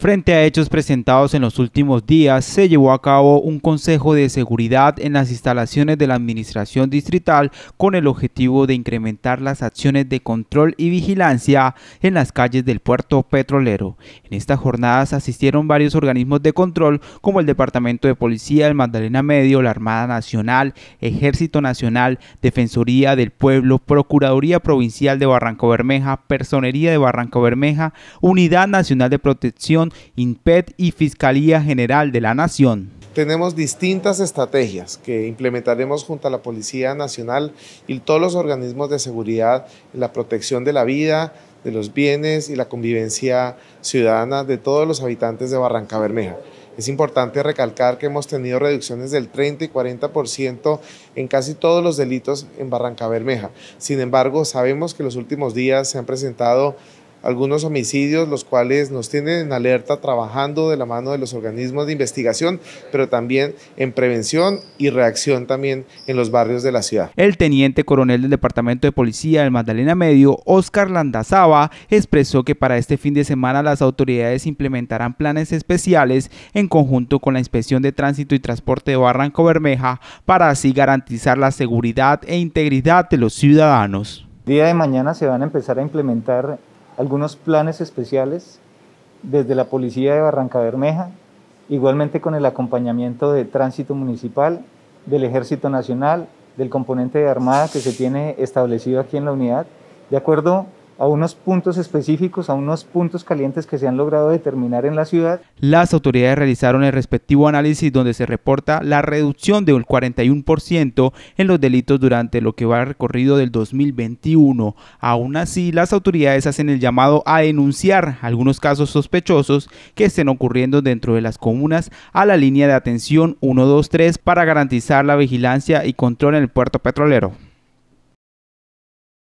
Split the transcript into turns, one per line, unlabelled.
Frente a hechos presentados en los últimos días, se llevó a cabo un consejo de seguridad en las instalaciones de la Administración Distrital con el objetivo de incrementar las acciones de control y vigilancia en las calles del puerto petrolero. En estas jornadas asistieron varios organismos de control como el Departamento de Policía, el Magdalena Medio, la Armada Nacional, Ejército Nacional, Defensoría del Pueblo, Procuraduría Provincial de Barranco Bermeja, Personería de Barranco Bermeja, Unidad Nacional de Protección INPET y Fiscalía General de la Nación.
Tenemos distintas estrategias que implementaremos junto a la Policía Nacional y todos los organismos de seguridad en la protección de la vida, de los bienes y la convivencia ciudadana de todos los habitantes de Barranca Bermeja. Es importante recalcar que hemos tenido reducciones del 30 y 40% en casi todos los delitos en Barranca Bermeja. Sin embargo, sabemos que los últimos días se han presentado algunos homicidios, los cuales nos tienen en alerta trabajando de la mano de los organismos de investigación, pero también en prevención y reacción también en los barrios de la ciudad.
El teniente coronel del Departamento de Policía del Magdalena Medio, Oscar Landazaba, expresó que para este fin de semana las autoridades implementarán planes especiales en conjunto con la Inspección de Tránsito y Transporte de Barranco Bermeja para así garantizar la seguridad e integridad de los ciudadanos. día
de mañana se van a empezar a implementar algunos planes especiales desde la Policía de Barranca Bermeja, igualmente con el acompañamiento de Tránsito Municipal, del Ejército Nacional, del componente de Armada que se tiene establecido aquí en la unidad, de acuerdo a unos puntos específicos, a unos puntos calientes que se han logrado determinar en la ciudad.
Las autoridades realizaron el respectivo análisis donde se reporta la reducción de un 41% en los delitos durante lo que va recorrido del 2021. Aún así, las autoridades hacen el llamado a denunciar algunos casos sospechosos que estén ocurriendo dentro de las comunas a la línea de atención 123 para garantizar la vigilancia y control en el puerto petrolero.